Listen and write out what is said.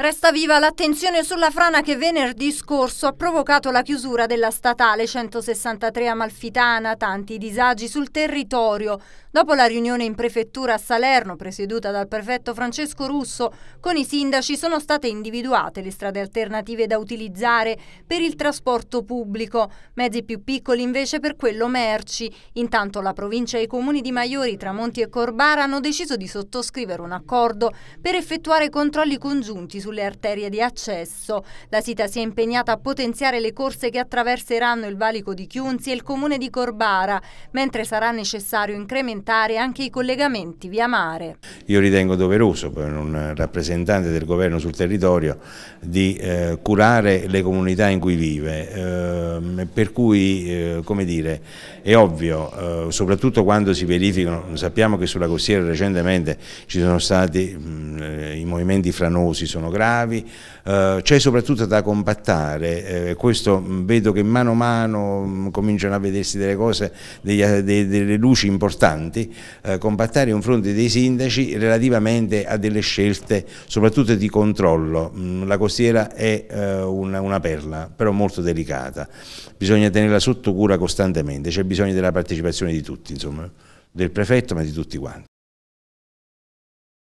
Resta viva l'attenzione sulla frana che venerdì scorso ha provocato la chiusura della statale 163 amalfitana, tanti disagi sul territorio. Dopo la riunione in prefettura a Salerno, presieduta dal prefetto Francesco Russo, con i sindaci sono state individuate le strade alternative da utilizzare per il trasporto pubblico, mezzi più piccoli invece per quello merci. Intanto la provincia e i comuni di Maiori, Tramonti e Corbara hanno deciso di sottoscrivere un accordo per effettuare controlli congiunti sulle arterie di accesso. La Sita si è impegnata a potenziare le corse che attraverseranno il valico di Chiunzi e il comune di Corbara, mentre sarà necessario incrementare anche i collegamenti via mare. Io ritengo doveroso per un rappresentante del governo sul territorio di eh, curare le comunità in cui vive, eh, per cui eh, come dire, è ovvio, eh, soprattutto quando si verificano, sappiamo che sulla costiera recentemente ci sono stati mh, eh, i movimenti franosi, sono gravi, eh, c'è soprattutto da compattare, eh, questo mm, vedo che mano a mano mm, cominciano a vedersi delle cose, degli, eh, de, delle luci importanti, eh, combattare un fronte dei sindaci relativamente a delle scelte soprattutto di controllo, mm, la costiera è eh, una, una perla però molto delicata, bisogna tenerla sotto cura costantemente, c'è bisogno della partecipazione di tutti insomma del prefetto ma di tutti quanti.